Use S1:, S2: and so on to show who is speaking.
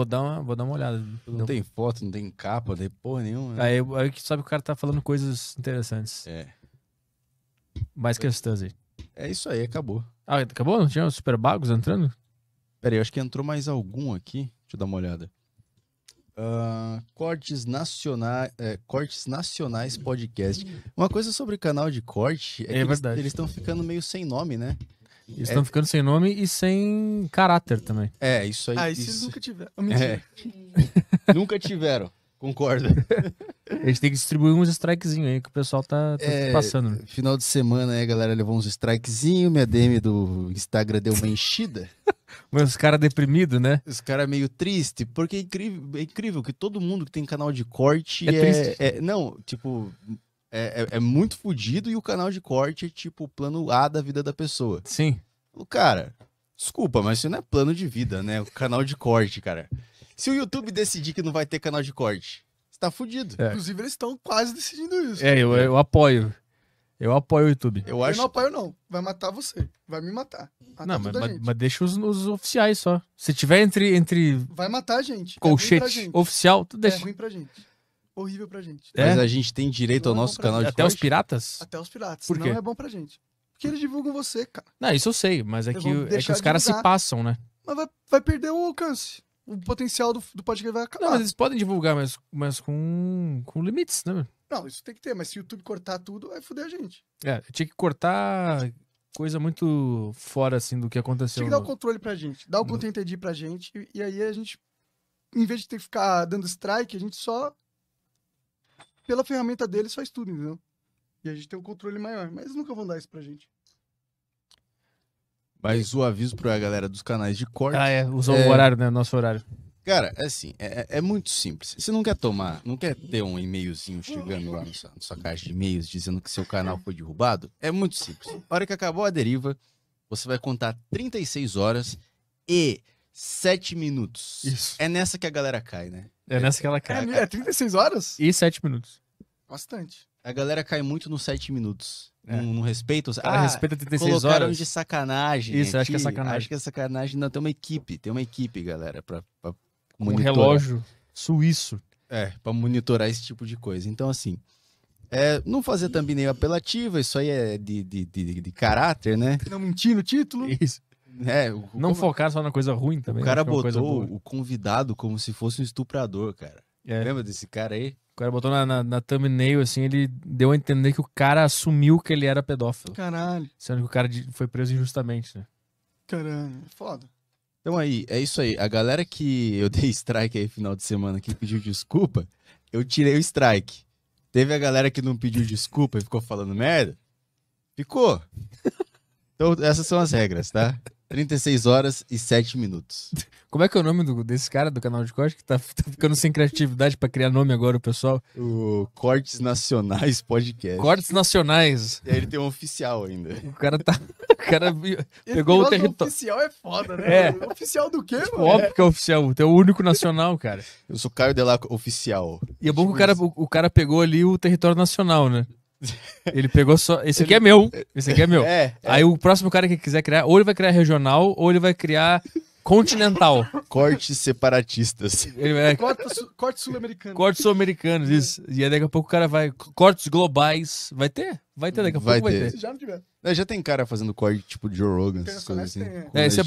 S1: Vou dar uma, vou dar uma olhada. Não tem foto, não tem capa, nem tem porra nenhuma. Né? Aí, aí que sabe que o cara tá falando coisas interessantes. É. Mais questões aí.
S2: É isso aí, acabou. Ah, acabou? Não tinha Super Bagos entrando? Pera aí, eu acho que entrou mais algum aqui. Deixa eu dar uma olhada. Uh, cortes, nacionais, é, cortes Nacionais Podcast. Uma coisa sobre o canal de corte é, é que eles estão ficando meio sem nome, né? Eles estão é...
S1: ficando sem nome e sem caráter também.
S2: É, isso aí. Ah, isso, isso... nunca tiveram. É. nunca tiveram, concordo. gente
S1: tem que distribuir uns strikezinhos aí que o pessoal tá, tá é... passando.
S2: Final de semana aí, galera levou uns strikezinhos. Minha DM do Instagram deu uma enchida. Mas os caras deprimidos, né? Os caras meio triste, porque é incrível, é incrível que todo mundo que tem canal de corte é, é, é não, tipo, é, é, é muito fodido e o canal de corte é tipo o plano A da vida da pessoa. Sim. O cara, desculpa, mas isso não é plano de vida, né? O canal de corte, cara. Se o YouTube decidir que não vai ter canal de corte,
S3: você tá fudido. É. Inclusive, eles estão quase decidindo isso. É, eu, eu
S1: apoio. Eu apoio o YouTube. Eu, acho... eu não
S3: apoio, não. Vai matar você. Vai me matar. Matar não, mas, mas,
S1: mas, deixa os, os, oficiais só. Se tiver entre. entre...
S3: Vai matar a gente. Colchete é oficial, tu deixa. É ruim pra gente horrível pra gente. É?
S2: Mas a gente tem direito não ao é nosso canal gente. de Até
S3: corte? os piratas? Até os piratas. Por quê? Não é bom pra gente. Porque eles divulgam você, cara. Não,
S1: isso eu sei, mas é, que, é que os caras se passam, né?
S3: Mas vai, vai perder o alcance. O potencial do, do podcast vai acabar. Não, mas eles
S1: podem divulgar, mas, mas com, com limites, né?
S3: Não, isso tem que ter, mas se o YouTube cortar tudo, vai foder a gente.
S1: É, tinha que cortar coisa muito fora, assim, do que aconteceu. Tinha que dar o
S3: controle pra gente, dar o content ID pra gente, e aí a gente, em vez de ter que ficar dando strike, a gente só pela ferramenta deles faz tudo, entendeu? E a gente tem um controle maior, mas nunca vão dar isso pra gente.
S2: Mas o aviso pra galera dos canais de corte. Ah, é, usou é... o horário, né? Nosso horário. Cara, é assim, é, é, é muito simples. Você não quer tomar, não quer ter um e-mailzinho chegando lá na sua, na sua caixa de e-mails dizendo que seu canal foi derrubado? É muito simples. Na hora que acabou a deriva, você vai contar 36 horas e 7 minutos. Isso. É nessa que a galera cai, né?
S1: É nessa que ela cai. É, é 36 horas? E 7 minutos. Bastante.
S2: A galera cai muito nos 7 minutos. É. Não, não respeita. Ah, ah, respeita 36 colocaram horas. de sacanagem. Isso, aqui. acho que é sacanagem. Acho que é sacanagem. Não, tem uma equipe, tem uma equipe, galera, pra, pra Um relógio suíço. É. é, pra monitorar esse tipo de coisa. Então, assim, é, não fazer thumbnail apelativa, isso aí é de, de, de, de caráter, né? Não mentir
S1: no título. Isso. É, o, não como... focar só na coisa ruim também. O cara é botou o
S2: convidado como
S1: se fosse um estuprador, cara.
S2: É. Lembra desse cara aí?
S1: O cara botou na, na, na, thumbnail, assim, ele deu a entender que o cara assumiu que ele era pedófilo. Caralho. Sendo que o cara foi preso injustamente, né?
S2: Caralho, foda. Então aí, é isso aí. A galera que eu dei strike aí final de semana que pediu desculpa, eu tirei o strike. Teve a galera que não pediu desculpa e ficou falando merda? Ficou. Então, essas são as regras, tá? 36 horas e 7 minutos. Como é que é o nome do, desse cara do
S1: canal de corte que tá, tá ficando sem criatividade para criar nome agora, o pessoal? O Cortes Nacionais Podcast. Cortes Nacionais. E é, aí ele tem um oficial ainda. O cara tá. O cara pegou o território. oficial é foda, né? É. Oficial do quê, tipo, mano? Óbvio que é oficial. Tem o único nacional, cara.
S2: Eu sou Caio Delaco Oficial. E é bom que
S1: o tipo cara, o, o cara pegou ali o território nacional, né? Ele pegou só. Esse aqui ele... é meu. Esse aqui é meu. É, é. Aí o próximo cara que quiser criar, ou ele vai criar regional, ou ele vai criar continental. Cortes separatistas. Ele vai...
S3: Cortes, sul-americanos.
S1: Cortes sul-americanos, isso. E aí daqui a pouco o cara vai. Cortes globais. Vai ter? Vai ter, daqui a vai pouco ter. vai ter. já não
S3: tiver.
S2: Já tem cara fazendo corte tipo de Rogan, essas coisas assim. É, esse é